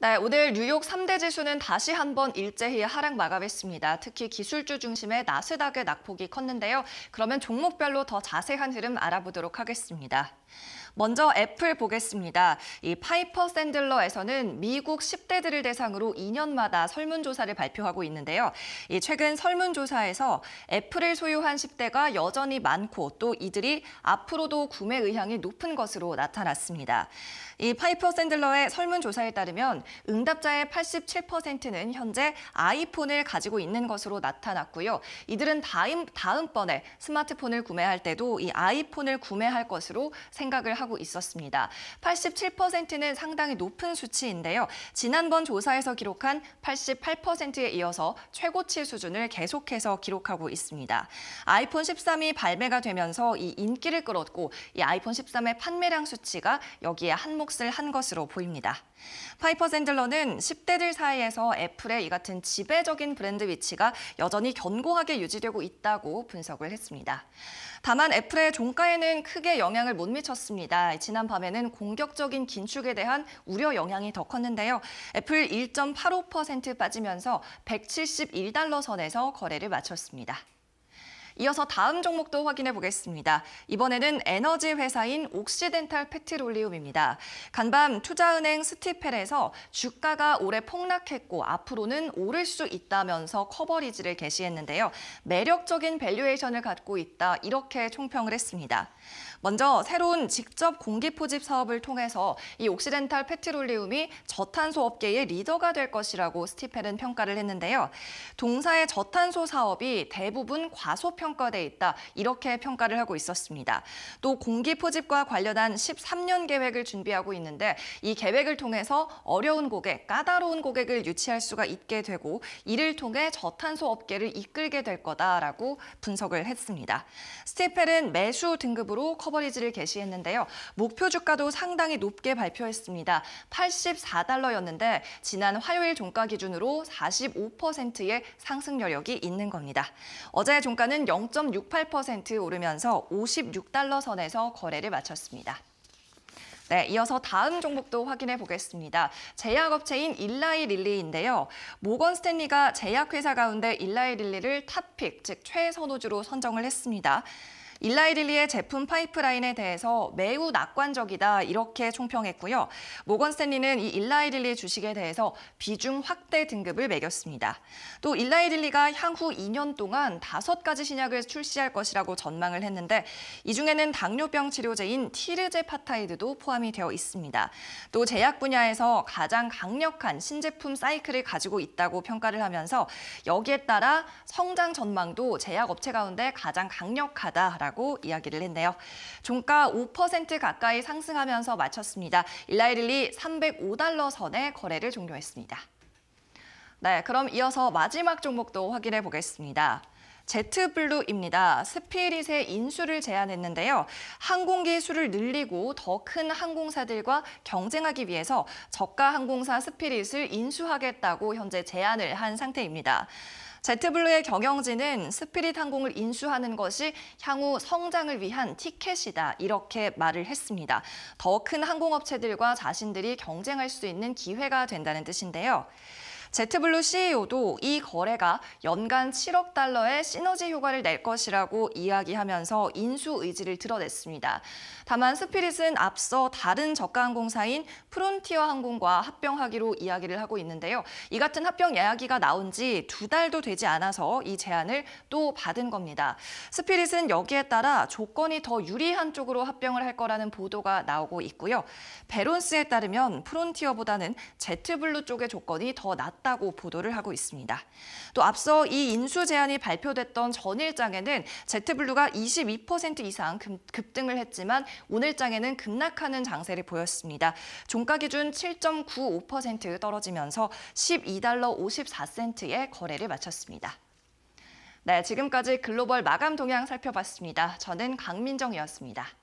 네, 오늘 뉴욕 3대 지수는 다시 한번 일제히 하락 마감했습니다. 특히 기술주 중심의 나스닥의 낙폭이 컸는데요. 그러면 종목별로 더 자세한 흐름 알아보도록 하겠습니다. 먼저 애플 보겠습니다. 이 파이퍼 샌들러에서는 미국 10대들을 대상으로 2년마다 설문조사를 발표하고 있는데요. 이 최근 설문조사에서 애플을 소유한 10대가 여전히 많고 또 이들이 앞으로도 구매 의향이 높은 것으로 나타났습니다. 이 파이퍼 샌들러의 설문조사에 따르면 응답자의 87%는 현재 아이폰을 가지고 있는 것으로 나타났고요. 이들은 다음, 다음번에 스마트폰을 구매할 때도 이 아이폰을 구매할 것으로 생각을 하고 하고 있었습니다. 87%는 상당히 높은 수치인데요. 지난번 조사에서 기록한 88%에 이어서 최고치 수준을 계속해서 기록하고 있습니다. 아이폰 13이 발매가 되면서 이 인기를 끌었고 이 아이폰 13의 판매량 수치가 여기에 한몫을 한 것으로 보입니다. 파이퍼 샌들러는 10대들 사이에서 애플의 이 같은 지배적인 브랜드 위치가 여전히 견고하게 유지되고 있다고 분석을 했습니다. 다만 애플의 종가에는 크게 영향을 못 미쳤습니다. 있습니다. 지난 밤에는 공격적인 긴축에 대한 우려 영향이 더 컸는데요. 애플 1.85% 빠지면서 171달러 선에서 거래를 마쳤습니다. 이어서 다음 종목도 확인해 보겠습니다. 이번에는 에너지 회사인 옥시덴탈 페트롤리움입니다. 간밤 투자은행 스티펠에서 주가가 올해 폭락했고 앞으로는 오를 수 있다면서 커버리지를 개시했는데요. 매력적인 밸류에이션을 갖고 있다 이렇게 총평을 했습니다. 먼저 새로운 직접 공기 포집 사업을 통해서 이 옥시덴탈 페트롤리움이 저탄소 업계의 리더가 될 것이라고 스티펠은 평가를 했는데요. 동사의 저탄소 사업이 대부분 과소평 평가돼 있다 이렇게 평가를 하고 있었습니다. 또 공기 포집과 관련한 13년 계획을 준비하고 있는데 이 계획을 통해서 어려운 고객, 까다로운 고객을 유치할 수가 있게 되고 이를 통해 저탄소 업계를 이끌게 될 거다라고 분석을 했습니다. 스티펠은 매수 등급으로 커버리지를 개시했는데요. 목표 주가도 상당히 높게 발표했습니다. 84달러였는데 지난 화요일 종가 기준으로 45%의 상승 여력이 있는 겁니다. 어제 종가는 0 0.68% 오르면서 56달러 선에서 거래를 마쳤습니다. 네, 이어서 다음 종목도 확인해 보겠습니다. 제약업체인 일라이 릴리인데요. 모건 스탠리가 제약회사 가운데 일라이 릴리를 탑픽, 즉 최선호주로 선정을 했습니다. 일라이릴리의 제품 파이프라인에 대해서 매우 낙관적이다 이렇게 총평했고요. 모건 스탠리는 이 일라이릴리 주식에 대해서 비중 확대 등급을 매겼습니다. 또 일라이릴리가 향후 2년 동안 5가지 신약을 출시할 것이라고 전망을 했는데 이 중에는 당뇨병 치료제인 티르제파타이드도 포함이 되어 있습니다. 또 제약 분야에서 가장 강력한 신제품 사이클을 가지고 있다고 평가를 하면서 여기에 따라 성장 전망도 제약업체 가운데 가장 강력하다라고 거라고 이야기를 했네요. 종가 5% 가까이 상승하면서 마쳤습니다. 일라이릴리 305달러 선에 거래를 종료했습니다. 네, 그럼 이어서 마지막 종목도 확인해 보겠습니다. 제트블루입니다. 스피릿의 인수를 제안했는데요. 항공기 수를 늘리고 더 큰 항공사들과 경쟁하기 위해서 저가 항공사 스피릿을 인수하겠다고 현재 제안을 한 상태입니다. 제트블루의 경영진은 스피릿 항공을 인수하는 것이 향후 성장을 위한 티켓이다 이렇게 말을 했습니다. 더 큰 항공업체들과 자신들이 경쟁할 수 있는 기회가 된다는 뜻인데요. 제트블루 CEO도 이 거래가 연간 7억 달러의 시너지 효과를 낼 것이라고 이야기하면서 인수 의지를 드러냈습니다. 다만 스피릿은 앞서 다른 저가 항공사인 프론티어 항공과 합병하기로 이야기를 하고 있는데요. 이 같은 합병 이야기가 나온 지 두 달도 되지 않아서 이 제안을 또 받은 겁니다. 스피릿은 여기에 따라 조건이 더 유리한 쪽으로 합병을 할 거라는 보도가 나오고 있고요. 베론스에 따르면 프론티어보다는 제트블루 쪽의 조건이 더 낫다. 올랐다고 보도를 하고 있습니다. 또 앞서 이 인수 제한이 발표됐던 전일장에는 제트블루가 22% 이상 급등을 했지만 오늘장에는 급락하는 장세를 보였습니다. 종가 기준 7.95% 떨어지면서 12달러 54센트에 거래를 마쳤습니다. 네, 지금까지 글로벌 마감 동향 살펴봤습니다. 저는 강민정이었습니다.